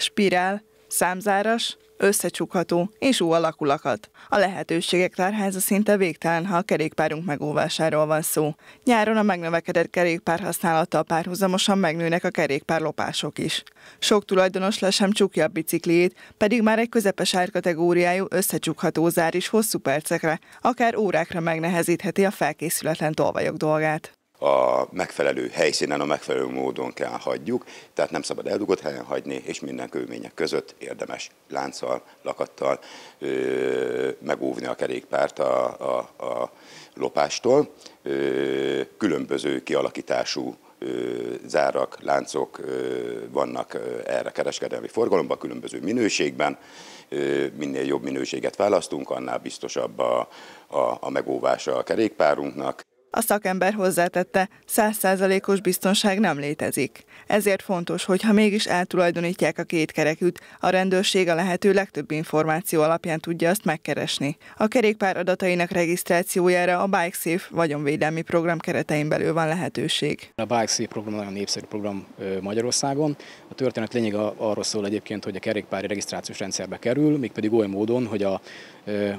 spirál, számzáras, összecsukható és új alakulakat. A lehetőségek tárháza szinte végtelen, ha a kerékpárunk megóvásáról van szó. Nyáron a megnövekedett kerékpár használattal párhuzamosan megnőnek a kerékpárlopások is. Sok tulajdonos le sem csukja a bicikliét, pedig már egy közepes árkategóriájú összecsukható zár is hosszú percekre, akár órákra megnehezítheti a felkészületlen tolvajok dolgát a megfelelő helyszínen, a megfelelő módon kell hagyjuk, tehát nem szabad eldugott helyen hagyni, és minden körülmények között érdemes lánccal, lakattal ö, megóvni a kerékpárt a, a, a lopástól. Ö, különböző kialakítású zárak, láncok vannak erre kereskedelmi forgalomban, különböző minőségben. Minél jobb minőséget választunk, annál biztosabb a, a, a megóvása a kerékpárunknak. A szakember hozzátette, százszázalékos biztonság nem létezik. Ezért fontos, hogy ha mégis eltulajdonítják a két kerekűt, a rendőrség a lehető legtöbb információ alapján tudja azt megkeresni. A kerékpár adatainak regisztrációjára a BikeSafe vagyonvédelmi program keretein belül van lehetőség. A BikeSafe program nagyon népszerű program Magyarországon. A történet lényeg arról szól egyébként, hogy a kerékpári regisztrációs rendszerbe kerül, mégpedig oly módon, hogy a,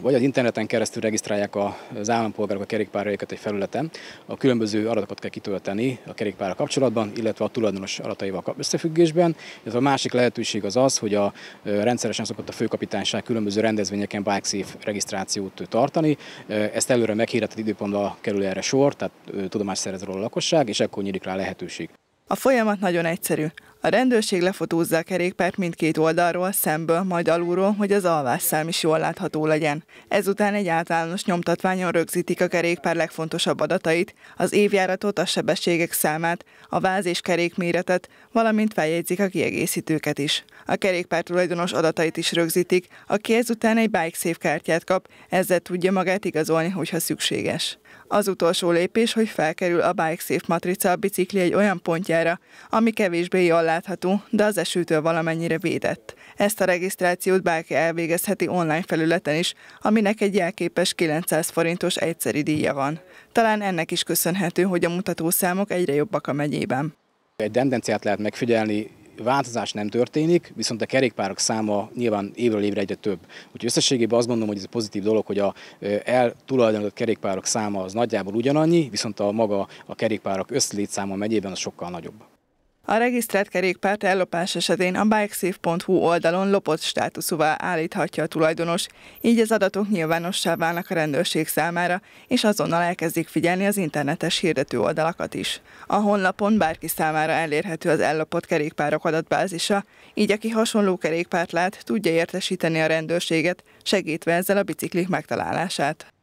vagy az interneten keresztül regisztrálják az állampolgárok a kerékpárjaikat egy felületen, szinten. A különböző adatokat kell kitölteni a kerékpára kapcsolatban, illetve a tulajdonos adataival összefüggésben. Ez a másik lehetőség az az, hogy a rendszeresen szokott a főkapitányság különböző rendezvényeken bike safe regisztrációt tartani. Ezt előre meghirdetett időpontban kerül erre sor, tehát tudomást szerez róla a lakosság, és ekkor nyílik rá lehetőség. A folyamat nagyon egyszerű. A rendőrség lefotózza a kerékpárt mindkét oldalról, szemből, majd alulról, hogy az alvásszám is jól látható legyen. Ezután egy általános nyomtatványon rögzítik a kerékpár legfontosabb adatait, az évjáratot, a sebességek számát, a váz és kerék méretet, valamint feljegyzik a kiegészítőket is. A kerékpár tulajdonos adatait is rögzítik, aki ezután egy bike safe kártyát kap, ezzel tudja magát igazolni, hogyha szükséges. Az utolsó lépés, hogy felkerül a bike safe matrica a bicikli egy olyan pontjára, ami kevésbé jól látható, de az esőtől valamennyire védett. Ezt a regisztrációt bárki elvégezheti online felületen is, aminek egy jelképes 900 forintos egyszeri díja van. Talán ennek is köszönhető, hogy a mutatószámok egyre jobbak a megyében. Egy tendenciát lehet megfigyelni, változás nem történik, viszont a kerékpárok száma nyilván évről évre egyre több. Úgyhogy összességében azt gondolom, hogy ez egy pozitív dolog, hogy a eltulajdonított kerékpárok száma az nagyjából ugyanannyi, viszont a maga a kerékpárok összlétszáma megyében az sokkal nagyobb. A regisztrált kerékpárt ellopás esetén a bikesafe.hu oldalon lopott státuszúvá állíthatja a tulajdonos, így az adatok nyilvánossá válnak a rendőrség számára, és azonnal elkezdik figyelni az internetes hirdető oldalakat is. A honlapon bárki számára elérhető az ellopott kerékpárok adatbázisa, így aki hasonló kerékpárt lát, tudja értesíteni a rendőrséget, segítve ezzel a biciklik megtalálását.